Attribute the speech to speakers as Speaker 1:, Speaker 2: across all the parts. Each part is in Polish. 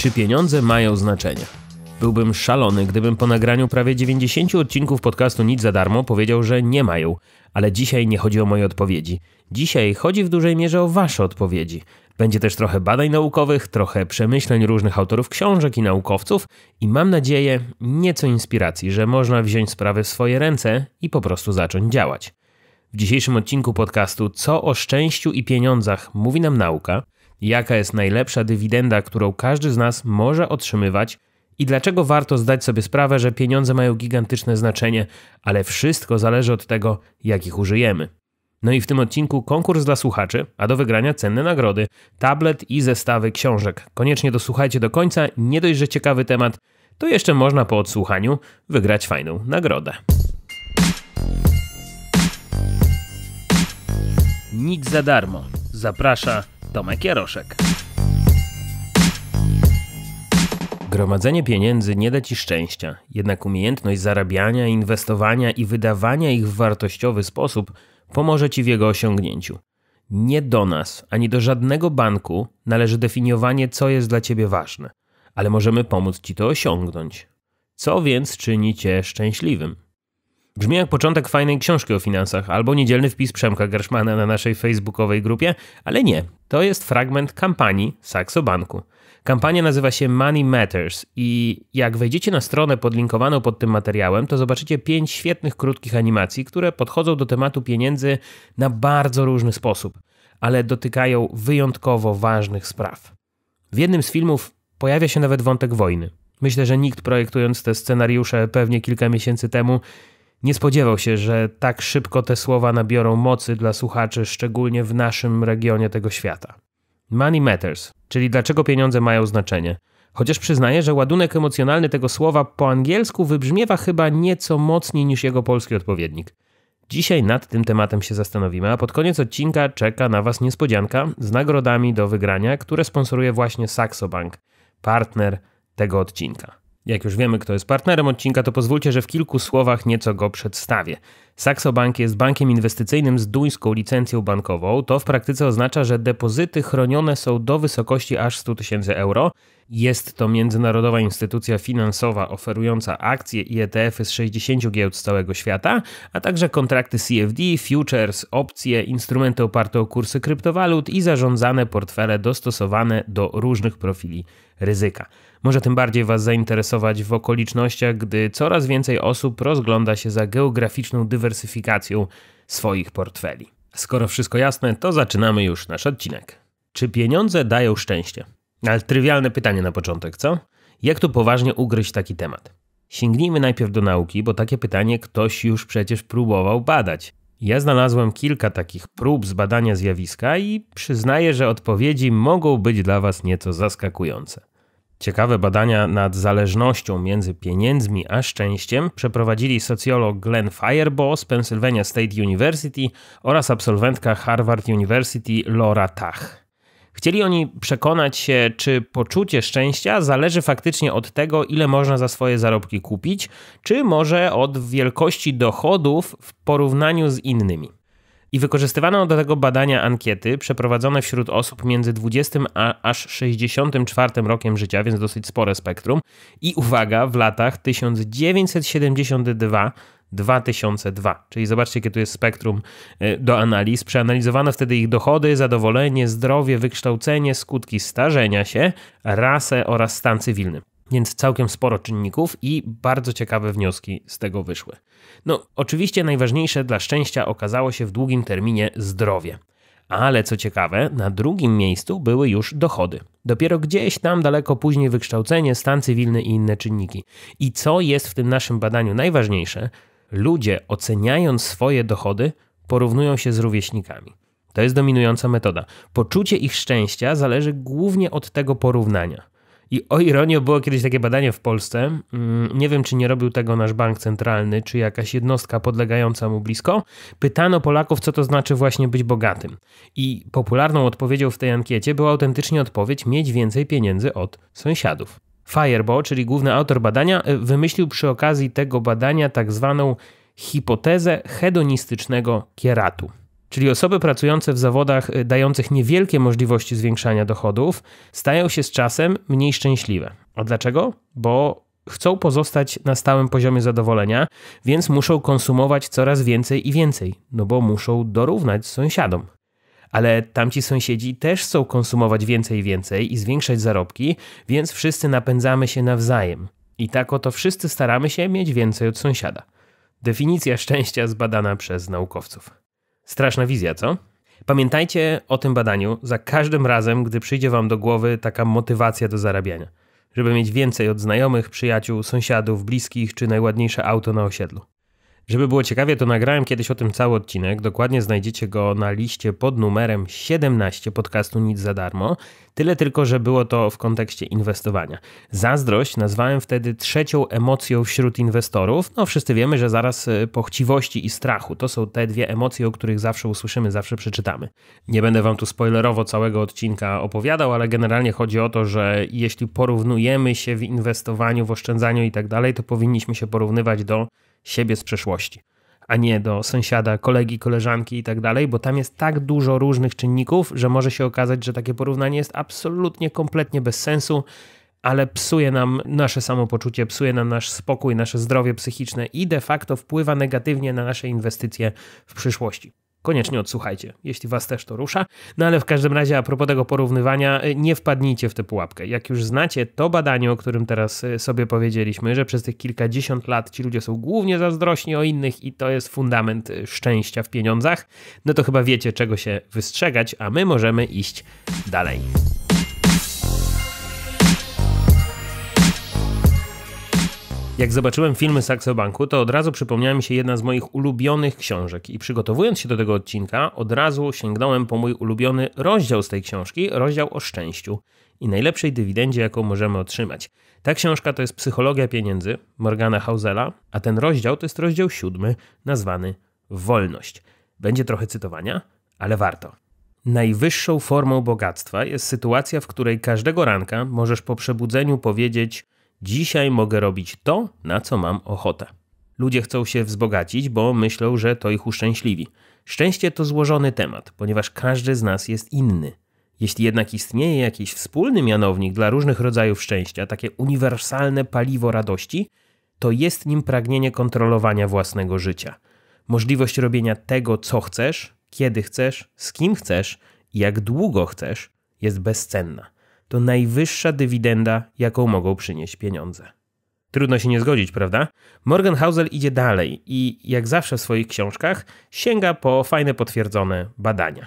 Speaker 1: czy pieniądze mają znaczenie. Byłbym szalony, gdybym po nagraniu prawie 90 odcinków podcastu Nic za darmo powiedział, że nie mają, ale dzisiaj nie chodzi o moje odpowiedzi. Dzisiaj chodzi w dużej mierze o Wasze odpowiedzi. Będzie też trochę badań naukowych, trochę przemyśleń różnych autorów książek i naukowców i mam nadzieję nieco inspiracji, że można wziąć sprawę w swoje ręce i po prostu zacząć działać. W dzisiejszym odcinku podcastu Co o szczęściu i pieniądzach mówi nam nauka – Jaka jest najlepsza dywidenda, którą każdy z nas może otrzymywać i dlaczego warto zdać sobie sprawę, że pieniądze mają gigantyczne znaczenie, ale wszystko zależy od tego, jak ich użyjemy. No i w tym odcinku konkurs dla słuchaczy, a do wygrania cenne nagrody, tablet i zestawy książek. Koniecznie dosłuchajcie do końca, nie dość, że ciekawy temat, to jeszcze można po odsłuchaniu wygrać fajną nagrodę. Nic za darmo. Zaprasza Tomek Jaroszek. Gromadzenie pieniędzy nie da ci szczęścia, jednak umiejętność zarabiania, inwestowania i wydawania ich w wartościowy sposób pomoże ci w jego osiągnięciu. Nie do nas, ani do żadnego banku należy definiowanie, co jest dla ciebie ważne, ale możemy pomóc ci to osiągnąć. Co więc czyni cię szczęśliwym? Brzmi jak początek fajnej książki o finansach albo niedzielny wpis Przemka Gerszmana na naszej facebookowej grupie, ale nie. To jest fragment kampanii Saxo Banku. Kampania nazywa się Money Matters i jak wejdziecie na stronę podlinkowaną pod tym materiałem, to zobaczycie pięć świetnych krótkich animacji, które podchodzą do tematu pieniędzy na bardzo różny sposób, ale dotykają wyjątkowo ważnych spraw. W jednym z filmów pojawia się nawet wątek wojny. Myślę, że nikt projektując te scenariusze pewnie kilka miesięcy temu nie spodziewał się, że tak szybko te słowa nabiorą mocy dla słuchaczy, szczególnie w naszym regionie tego świata. Money matters, czyli dlaczego pieniądze mają znaczenie. Chociaż przyznaję, że ładunek emocjonalny tego słowa po angielsku wybrzmiewa chyba nieco mocniej niż jego polski odpowiednik. Dzisiaj nad tym tematem się zastanowimy, a pod koniec odcinka czeka na Was niespodzianka z nagrodami do wygrania, które sponsoruje właśnie Saxobank, partner tego odcinka. Jak już wiemy, kto jest partnerem odcinka, to pozwólcie, że w kilku słowach nieco go przedstawię. Saxo Bank jest bankiem inwestycyjnym z duńską licencją bankową. To w praktyce oznacza, że depozyty chronione są do wysokości aż 100 tysięcy euro. Jest to międzynarodowa instytucja finansowa oferująca akcje i ETF-y z 60 giełd z całego świata, a także kontrakty CFD, futures, opcje, instrumenty oparte o kursy kryptowalut i zarządzane portfele dostosowane do różnych profili ryzyka. Może tym bardziej Was zainteresować w okolicznościach, gdy coraz więcej osób rozgląda się za geograficzną dywersyfikacją swoich portfeli. Skoro wszystko jasne, to zaczynamy już nasz odcinek. Czy pieniądze dają szczęście? Ale trywialne pytanie na początek, co? Jak tu poważnie ugryźć taki temat? Sięgnijmy najpierw do nauki, bo takie pytanie ktoś już przecież próbował badać. Ja znalazłem kilka takich prób zbadania zjawiska i przyznaję, że odpowiedzi mogą być dla Was nieco zaskakujące. Ciekawe badania nad zależnością między pieniędzmi a szczęściem przeprowadzili socjolog Glenn Firebaugh z Pennsylvania State University oraz absolwentka Harvard University Laura Tach. Chcieli oni przekonać się, czy poczucie szczęścia zależy faktycznie od tego, ile można za swoje zarobki kupić, czy może od wielkości dochodów w porównaniu z innymi i wykorzystywano do tego badania ankiety przeprowadzone wśród osób między 20 a aż 64 rokiem życia, więc dosyć spore spektrum. I uwaga, w latach 1972 2002. Czyli zobaczcie, jakie tu jest spektrum y, do analiz. Przeanalizowano wtedy ich dochody, zadowolenie, zdrowie, wykształcenie, skutki starzenia się, rasę oraz stan cywilny. Więc całkiem sporo czynników i bardzo ciekawe wnioski z tego wyszły. No, oczywiście najważniejsze dla szczęścia okazało się w długim terminie zdrowie. Ale co ciekawe, na drugim miejscu były już dochody. Dopiero gdzieś tam daleko później wykształcenie, stan cywilny i inne czynniki. I co jest w tym naszym badaniu najważniejsze, ludzie oceniając swoje dochody porównują się z rówieśnikami. To jest dominująca metoda. Poczucie ich szczęścia zależy głównie od tego porównania. I o ironię było kiedyś takie badanie w Polsce. Mm, nie wiem, czy nie robił tego nasz bank centralny, czy jakaś jednostka podlegająca mu blisko. Pytano Polaków, co to znaczy właśnie być bogatym. I popularną odpowiedzią w tej ankiecie była autentycznie odpowiedź mieć więcej pieniędzy od sąsiadów. Fireball, czyli główny autor badania, e, wymyślił przy okazji tego badania tak zwaną hipotezę hedonistycznego kieratu. Czyli osoby pracujące w zawodach y, dających niewielkie możliwości zwiększania dochodów stają się z czasem mniej szczęśliwe. A dlaczego? Bo chcą pozostać na stałym poziomie zadowolenia, więc muszą konsumować coraz więcej i więcej, no bo muszą dorównać sąsiadom. Ale tamci sąsiedzi też chcą konsumować więcej i więcej i zwiększać zarobki, więc wszyscy napędzamy się nawzajem. I tak oto wszyscy staramy się mieć więcej od sąsiada. Definicja szczęścia zbadana przez naukowców. Straszna wizja, co? Pamiętajcie o tym badaniu za każdym razem, gdy przyjdzie Wam do głowy taka motywacja do zarabiania, żeby mieć więcej od znajomych, przyjaciół, sąsiadów, bliskich czy najładniejsze auto na osiedlu. Żeby było ciekawie, to nagrałem kiedyś o tym cały odcinek. Dokładnie znajdziecie go na liście pod numerem 17 podcastu Nic za darmo. Tyle tylko, że było to w kontekście inwestowania. Zazdrość nazwałem wtedy trzecią emocją wśród inwestorów. No wszyscy wiemy, że zaraz e, po chciwości i strachu to są te dwie emocje, o których zawsze usłyszymy, zawsze przeczytamy. Nie będę wam tu spoilerowo całego odcinka opowiadał, ale generalnie chodzi o to, że jeśli porównujemy się w inwestowaniu, w oszczędzaniu i tak dalej, to powinniśmy się porównywać do siebie z przeszłości, a nie do sąsiada, kolegi, koleżanki i tak dalej, bo tam jest tak dużo różnych czynników, że może się okazać, że takie porównanie jest absolutnie, kompletnie bez sensu, ale psuje nam nasze samopoczucie, psuje nam nasz spokój, nasze zdrowie psychiczne i de facto wpływa negatywnie na nasze inwestycje w przyszłości koniecznie odsłuchajcie, jeśli was też to rusza. No ale w każdym razie a propos tego porównywania, y, nie wpadnijcie w tę pułapkę. Jak już znacie to badanie, o którym teraz y, sobie powiedzieliśmy, że przez tych kilkadziesiąt lat ci ludzie są głównie zazdrośni o innych i to jest fundament y, szczęścia w pieniądzach, no to chyba wiecie czego się wystrzegać, a my możemy iść dalej. Jak zobaczyłem filmy Saxo Banku, to od razu przypomniała mi się jedna z moich ulubionych książek i przygotowując się do tego odcinka, od razu sięgnąłem po mój ulubiony rozdział z tej książki, rozdział o szczęściu i najlepszej dywidendzie, jaką możemy otrzymać. Ta książka to jest Psychologia Pieniędzy Morgana Hausela, a ten rozdział to jest rozdział siódmy, nazwany Wolność. Będzie trochę cytowania, ale warto. Najwyższą formą bogactwa jest sytuacja, w której każdego ranka możesz po przebudzeniu powiedzieć – Dzisiaj mogę robić to, na co mam ochotę. Ludzie chcą się wzbogacić, bo myślą, że to ich uszczęśliwi. Szczęście to złożony temat, ponieważ każdy z nas jest inny. Jeśli jednak istnieje jakiś wspólny mianownik dla różnych rodzajów szczęścia, takie uniwersalne paliwo radości, to jest nim pragnienie kontrolowania własnego życia. Możliwość robienia tego, co chcesz, kiedy chcesz, z kim chcesz i jak długo chcesz, jest bezcenna to najwyższa dywidenda, jaką mogą przynieść pieniądze. Trudno się nie zgodzić, prawda? Morgan Housel idzie dalej i, jak zawsze w swoich książkach, sięga po fajne potwierdzone badania.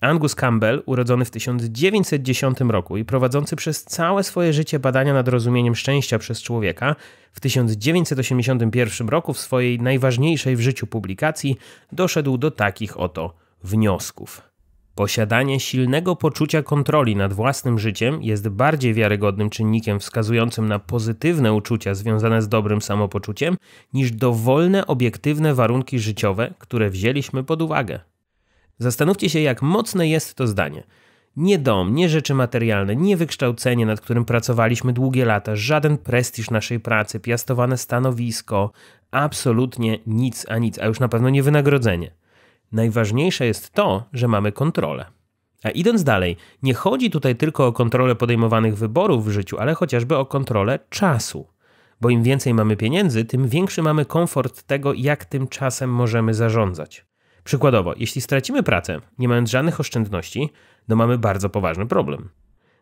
Speaker 1: Angus Campbell, urodzony w 1910 roku i prowadzący przez całe swoje życie badania nad rozumieniem szczęścia przez człowieka, w 1981 roku w swojej najważniejszej w życiu publikacji doszedł do takich oto wniosków. Posiadanie silnego poczucia kontroli nad własnym życiem jest bardziej wiarygodnym czynnikiem wskazującym na pozytywne uczucia związane z dobrym samopoczuciem niż dowolne obiektywne warunki życiowe, które wzięliśmy pod uwagę. Zastanówcie się, jak mocne jest to zdanie. Nie dom, nie rzeczy materialne, nie wykształcenie, nad którym pracowaliśmy długie lata, żaden prestiż naszej pracy, piastowane stanowisko, absolutnie nic a nic, a już na pewno nie wynagrodzenie. Najważniejsze jest to, że mamy kontrolę. A idąc dalej, nie chodzi tutaj tylko o kontrolę podejmowanych wyborów w życiu, ale chociażby o kontrolę czasu. Bo im więcej mamy pieniędzy, tym większy mamy komfort tego, jak tym czasem możemy zarządzać. Przykładowo, jeśli stracimy pracę, nie mając żadnych oszczędności, no mamy bardzo poważny problem.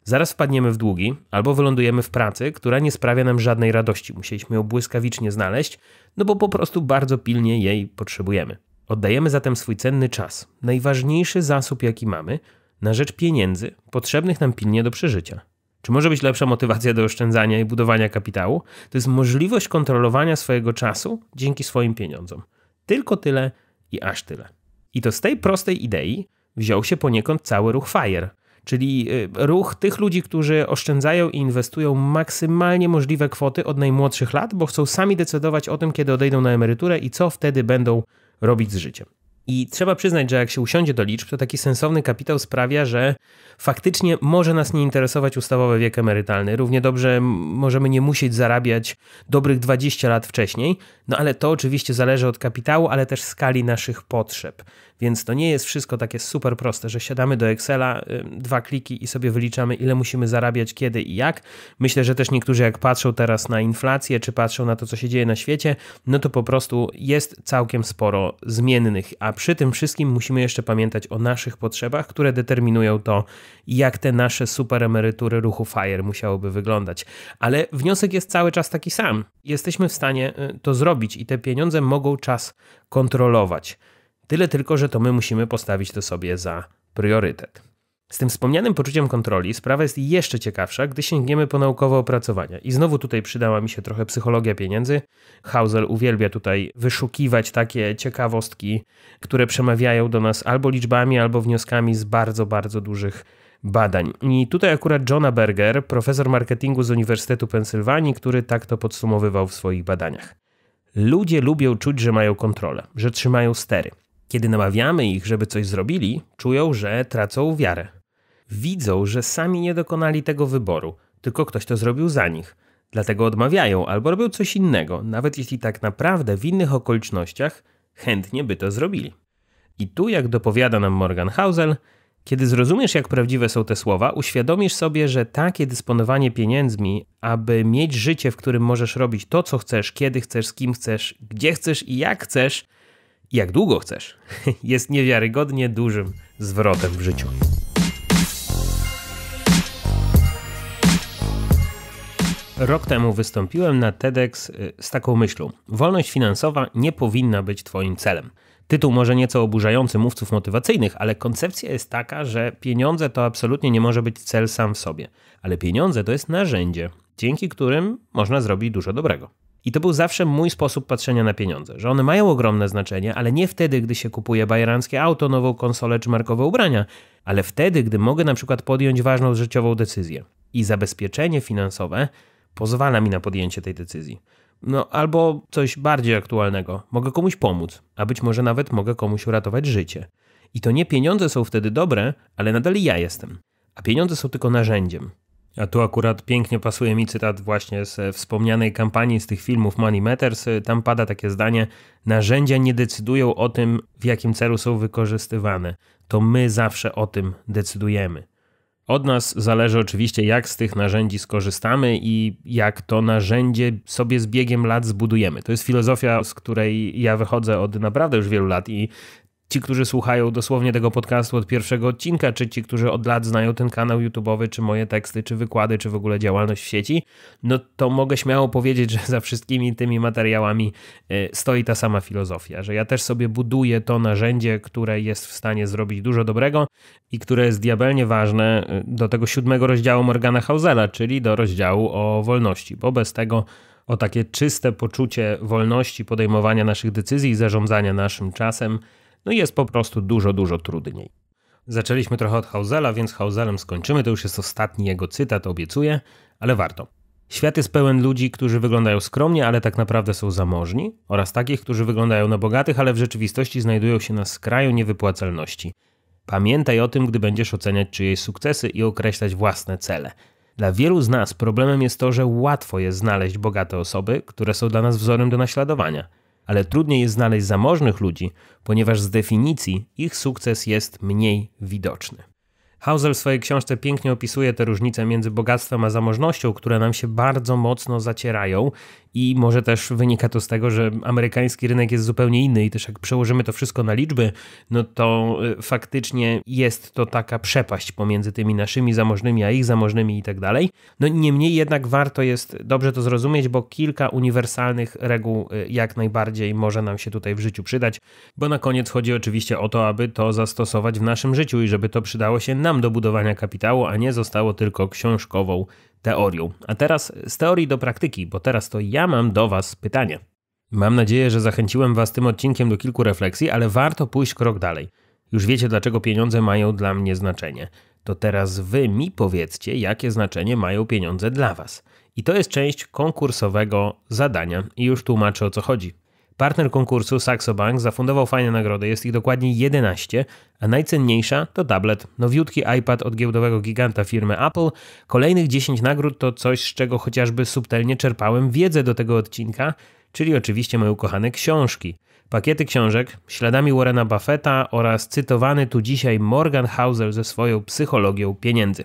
Speaker 1: Zaraz wpadniemy w długi, albo wylądujemy w pracy, która nie sprawia nam żadnej radości. Musieliśmy ją błyskawicznie znaleźć, no bo po prostu bardzo pilnie jej potrzebujemy. Oddajemy zatem swój cenny czas, najważniejszy zasób, jaki mamy, na rzecz pieniędzy potrzebnych nam pilnie do przeżycia. Czy może być lepsza motywacja do oszczędzania i budowania kapitału? To jest możliwość kontrolowania swojego czasu dzięki swoim pieniądzom. Tylko tyle i aż tyle. I to z tej prostej idei wziął się poniekąd cały ruch FIRE, czyli y, ruch tych ludzi, którzy oszczędzają i inwestują maksymalnie możliwe kwoty od najmłodszych lat, bo chcą sami decydować o tym, kiedy odejdą na emeryturę i co wtedy będą robić z życiem. I trzeba przyznać, że jak się usiądzie do liczb, to taki sensowny kapitał sprawia, że faktycznie może nas nie interesować ustawowy wiek emerytalny. Równie dobrze możemy nie musieć zarabiać dobrych 20 lat wcześniej, no ale to oczywiście zależy od kapitału, ale też skali naszych potrzeb. Więc to nie jest wszystko takie super proste, że siadamy do Excela, y, dwa kliki i sobie wyliczamy, ile musimy zarabiać, kiedy i jak. Myślę, że też niektórzy, jak patrzą teraz na inflację, czy patrzą na to, co się dzieje na świecie, no to po prostu jest całkiem sporo zmiennych. A przy tym wszystkim musimy jeszcze pamiętać o naszych potrzebach, które determinują to, jak te nasze super emerytury ruchu FIRE musiałyby wyglądać. Ale wniosek jest cały czas taki sam. Jesteśmy w stanie y, to zrobić i te pieniądze mogą czas kontrolować. Tyle tylko, że to my musimy postawić to sobie za priorytet. Z tym wspomnianym poczuciem kontroli sprawa jest jeszcze ciekawsza, gdy sięgniemy po naukowe opracowania. I znowu tutaj przydała mi się trochę psychologia pieniędzy. Hausel uwielbia tutaj wyszukiwać takie ciekawostki, które przemawiają do nas albo liczbami, albo wnioskami z bardzo, bardzo dużych badań. I tutaj akurat Johna Berger, profesor marketingu z Uniwersytetu Pensylwanii, który tak to podsumowywał w swoich badaniach. Ludzie lubią czuć, że mają kontrolę, że trzymają stery kiedy namawiamy ich, żeby coś zrobili, czują, że tracą wiarę. Widzą, że sami nie dokonali tego wyboru, tylko ktoś to zrobił za nich. Dlatego odmawiają albo robią coś innego, nawet jeśli tak naprawdę w innych okolicznościach chętnie by to zrobili. I tu, jak dopowiada nam Morgan Housel, kiedy zrozumiesz, jak prawdziwe są te słowa, uświadomisz sobie, że takie dysponowanie pieniędzmi, aby mieć życie, w którym możesz robić to, co chcesz, kiedy chcesz, z kim chcesz, gdzie chcesz i jak chcesz, jak długo chcesz, jest niewiarygodnie dużym zwrotem w życiu. Rok temu wystąpiłem na TEDx y, z taką myślą: Wolność finansowa nie powinna być Twoim celem. Tytuł może nieco oburzający mówców motywacyjnych, ale koncepcja jest taka, że pieniądze to absolutnie nie może być cel sam w sobie, ale pieniądze to jest narzędzie, dzięki którym można zrobić dużo dobrego. I to był zawsze mój sposób patrzenia na pieniądze, że one mają ogromne znaczenie, ale nie wtedy, gdy się kupuje bajeranckie auto, nową konsolę czy markowe ubrania, ale wtedy, gdy mogę na przykład podjąć ważną życiową decyzję. I zabezpieczenie finansowe pozwala mi na podjęcie tej decyzji. No albo coś bardziej aktualnego. Mogę komuś pomóc, a być może nawet mogę komuś uratować życie. I to nie pieniądze są wtedy dobre, ale nadal ja jestem. A pieniądze są tylko narzędziem. A tu akurat pięknie pasuje mi cytat właśnie z e, wspomnianej kampanii z tych filmów Money Matters. E, tam pada takie zdanie: Narzędzia nie decydują o tym, w jakim celu są wykorzystywane. To my zawsze o tym decydujemy. Od nas zależy oczywiście, jak z tych narzędzi skorzystamy i jak to narzędzie sobie z biegiem lat zbudujemy. To jest filozofia, z której ja wychodzę od naprawdę już wielu lat i ci, którzy słuchają dosłownie tego podcastu od pierwszego odcinka, czy ci, którzy od lat znają ten kanał YouTube'owy, czy moje teksty, czy wykłady, czy w ogóle działalność w sieci, no to mogę śmiało powiedzieć, że za wszystkimi tymi materiałami e, stoi ta sama filozofia, że ja też sobie buduję to narzędzie, które jest w stanie zrobić dużo dobrego i które jest diabelnie ważne e, do tego siódmego rozdziału Morgana Hausela, czyli do rozdziału o wolności, bo bez tego o takie czyste poczucie wolności podejmowania naszych decyzji i zarządzania naszym czasem no jest po prostu dużo, dużo trudniej. Zaczęliśmy trochę od Hausela, więc Hauselem skończymy. To już jest ostatni jego cytat, obiecuję, ale warto. Świat jest pełen ludzi, którzy wyglądają skromnie, ale tak naprawdę są zamożni, oraz takich, którzy wyglądają na bogatych, ale w rzeczywistości znajdują się na skraju niewypłacalności. Pamiętaj o tym, gdy będziesz oceniać czyjeś sukcesy i określać własne cele. Dla wielu z nas problemem jest to, że łatwo jest znaleźć bogate osoby, które są dla nas wzorem do naśladowania ale trudniej jest znaleźć zamożnych ludzi, ponieważ z definicji ich sukces jest mniej widoczny. Hausel w swojej książce pięknie opisuje te różnice między bogactwem a zamożnością, które nam się bardzo mocno zacierają i może też wynika to z tego, że amerykański rynek jest zupełnie inny i też jak przełożymy to wszystko na liczby, no to y, faktycznie jest to taka przepaść pomiędzy tymi naszymi zamożnymi, a ich zamożnymi i tak dalej. No niemniej jednak warto jest dobrze to zrozumieć, bo kilka uniwersalnych reguł y, jak najbardziej może nam się tutaj w życiu przydać, bo na koniec chodzi oczywiście o to, aby to zastosować w naszym życiu i żeby to przydało się nam do budowania kapitału, a nie zostało tylko książkową teorią. A teraz z teorii do praktyki, bo teraz to ja mam do Was pytanie. Mam nadzieję, że zachęciłem Was tym odcinkiem do kilku refleksji, ale warto pójść krok dalej. Już wiecie, dlaczego pieniądze mają dla mnie znaczenie. To teraz Wy mi powiedzcie, jakie znaczenie mają pieniądze dla Was. I to jest część konkursowego zadania, i już tłumaczę o co chodzi. Partner konkursu SaxoBank zafundował fajne nagrody, jest ich dokładnie 11, a najcenniejsza to tablet, nowiutki iPad od giełdowego giganta firmy Apple. Kolejnych 10 nagród to coś, z czego chociażby subtelnie czerpałem wiedzę do tego odcinka, czyli oczywiście moje ukochane książki. Pakiety książek, śladami Warrena Buffetta oraz cytowany tu dzisiaj Morgan Housel ze swoją psychologią pieniędzy.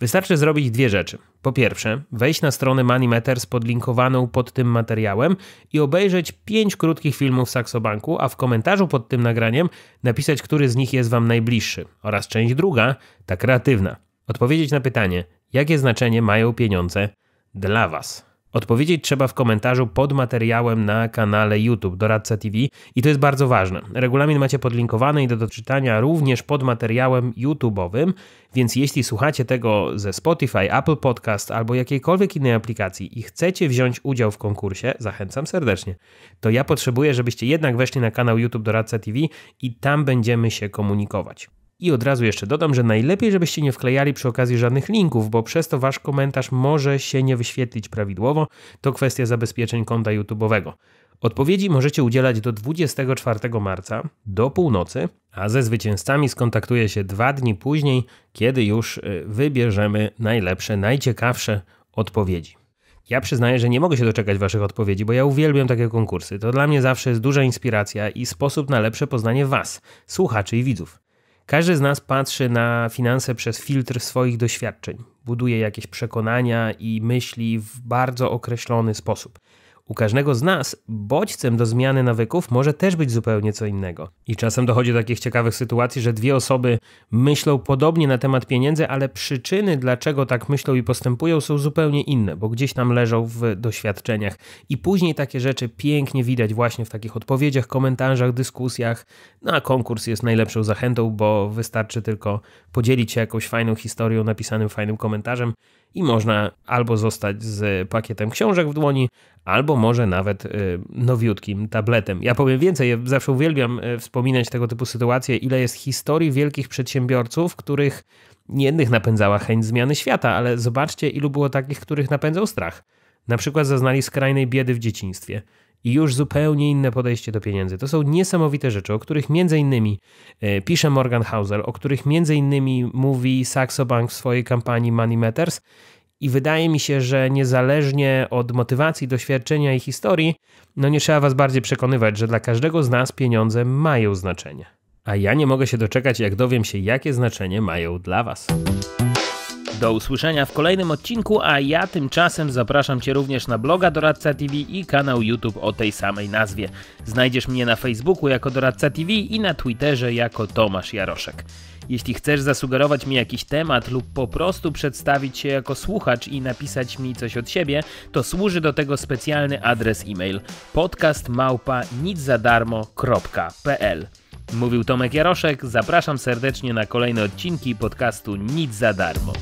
Speaker 1: Wystarczy zrobić dwie rzeczy. Po pierwsze, wejść na stronę Matters podlinkowaną pod tym materiałem i obejrzeć 5 krótkich filmów Saxobanku, a w komentarzu pod tym nagraniem napisać, który z nich jest Wam najbliższy. Oraz część druga, ta kreatywna. Odpowiedzieć na pytanie, jakie znaczenie mają pieniądze dla Was. Odpowiedzieć trzeba w komentarzu pod materiałem na kanale YouTube Doradca TV i to jest bardzo ważne. Regulamin macie podlinkowany i do doczytania również pod materiałem YouTube'owym, więc jeśli słuchacie tego ze Spotify, Apple Podcast albo jakiejkolwiek innej aplikacji i chcecie wziąć udział w konkursie, zachęcam serdecznie, to ja potrzebuję, żebyście jednak weszli na kanał YouTube Doradca TV i tam będziemy się komunikować. I od razu jeszcze dodam, że najlepiej, żebyście nie wklejali przy okazji żadnych linków, bo przez to wasz komentarz może się nie wyświetlić prawidłowo. To kwestia zabezpieczeń konta YouTube'owego. Odpowiedzi możecie udzielać do 24 marca do północy, a ze zwycięzcami skontaktuję się dwa dni później, kiedy już y, wybierzemy najlepsze, najciekawsze odpowiedzi. Ja przyznaję, że nie mogę się doczekać Waszych odpowiedzi, bo ja uwielbiam takie konkursy. To dla mnie zawsze jest duża inspiracja i sposób na lepsze poznanie Was, słuchaczy i widzów. Każdy z nas patrzy na finanse przez filtr swoich doświadczeń, buduje jakieś przekonania i myśli w bardzo określony sposób. U każdego z nas bodźcem do zmiany nawyków może też być zupełnie co innego. I czasem dochodzi do takich ciekawych sytuacji, że dwie osoby myślą podobnie na temat pieniędzy, ale przyczyny, dlaczego tak myślą i postępują, są zupełnie inne, bo gdzieś tam leżą w doświadczeniach. I później takie rzeczy pięknie widać właśnie w takich odpowiedziach, komentarzach, dyskusjach. No a konkurs jest najlepszą zachętą, bo wystarczy tylko podzielić się jakąś fajną historią, napisanym fajnym komentarzem i można albo zostać z pakietem książek w dłoni, albo może nawet y, nowiutkim tabletem. Ja powiem więcej, ja zawsze uwielbiam y, wspominać tego typu sytuacje, ile jest historii wielkich przedsiębiorców, których jednych napędzała chęć zmiany świata, ale zobaczcie, ilu było takich, których napędzał strach. Na przykład zaznali skrajnej biedy w dzieciństwie i już zupełnie inne podejście do pieniędzy. To są niesamowite rzeczy, o których między innymi e, pisze Morgan Housel, o których między innymi mówi Saxo Bank w swojej kampanii Money Matters. I wydaje mi się, że niezależnie od motywacji, doświadczenia i historii, no nie trzeba was bardziej przekonywać, że dla każdego z nas pieniądze mają znaczenie. A ja nie mogę się doczekać, jak dowiem się, jakie znaczenie mają dla was. Do usłyszenia w kolejnym odcinku, a ja tymczasem zapraszam Cię również na bloga Doradca TV i kanał YouTube o tej samej nazwie. Znajdziesz mnie na Facebooku jako Doradca TV i na Twitterze jako Tomasz Jaroszek. Jeśli chcesz zasugerować mi jakiś temat lub po prostu przedstawić się jako słuchacz i napisać mi coś od siebie, to służy do tego specjalny adres e-mail podcastmałpa.niczadarmo.pl Mówił Tomek Jaroszek, zapraszam serdecznie na kolejne odcinki podcastu Nic za darmo.